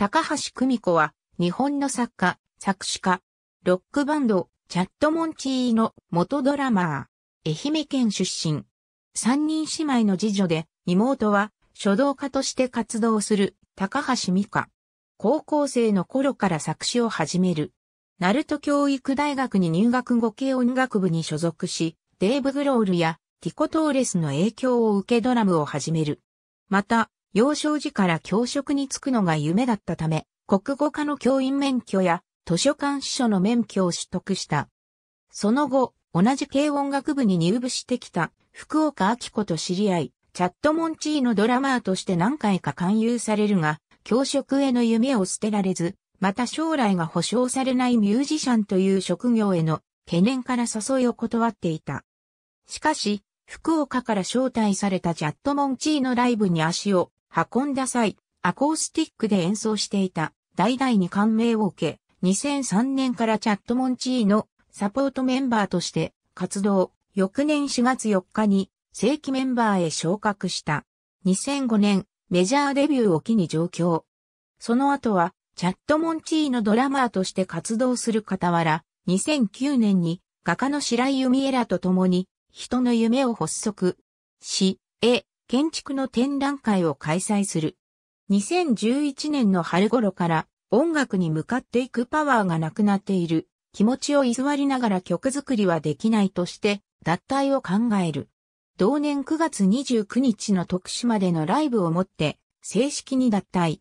高橋久美子は、日本の作家、作詞家、ロックバンド、チャットモンチーの元ドラマー、愛媛県出身。三人姉妹の次女で、妹は書道家として活動する高橋美香。高校生の頃から作詞を始める。鳴門教育大学に入学後系音楽部に所属し、デーブ・グロールやティコ・トーレスの影響を受けドラムを始める。また、幼少時から教職に就くのが夢だったため、国語科の教員免許や図書館司書の免許を取得した。その後、同じ軽音楽部に入部してきた福岡明子と知り合い、チャットモンチーのドラマーとして何回か勧誘されるが、教職への夢を捨てられず、また将来が保障されないミュージシャンという職業への懸念から誘いを断っていた。しかし、福岡から招待されたチャットモンチーのライブに足を運んだ際、アコースティックで演奏していた、代々に感銘を受け、2003年からチャットモンチーのサポートメンバーとして活動、翌年4月4日に正規メンバーへ昇格した。2005年、メジャーデビューを機に上京。その後は、チャットモンチーのドラマーとして活動する傍ら、2009年に画家の白井由美エラと共に、人の夢を発足し、え、建築の展覧会を開催する。2011年の春頃から音楽に向かっていくパワーがなくなっている。気持ちを居座りながら曲作りはできないとして脱退を考える。同年9月29日の徳島でのライブをもって正式に脱退。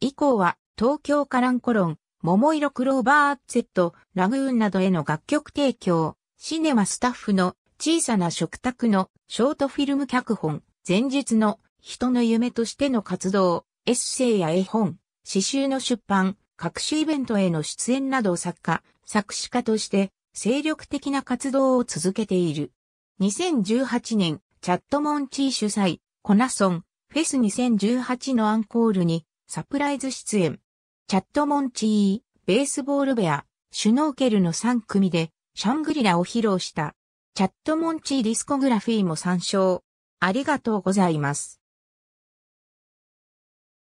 以降は東京カランコロン、桃色クローバー Z、ラグーンなどへの楽曲提供、シネマスタッフの小さな食卓のショートフィルム脚本、前述の人の夢としての活動、エッセイや絵本、詩集の出版、各種イベントへの出演など作家、作詞家として精力的な活動を続けている。2018年、チャットモンチー主催、コナソン、フェス2018のアンコールにサプライズ出演。チャットモンチー、ベースボールベア、シュノーケルの3組でシャングリラを披露した。チャットモンチーディスコグラフィーも参照。ありがとうございます。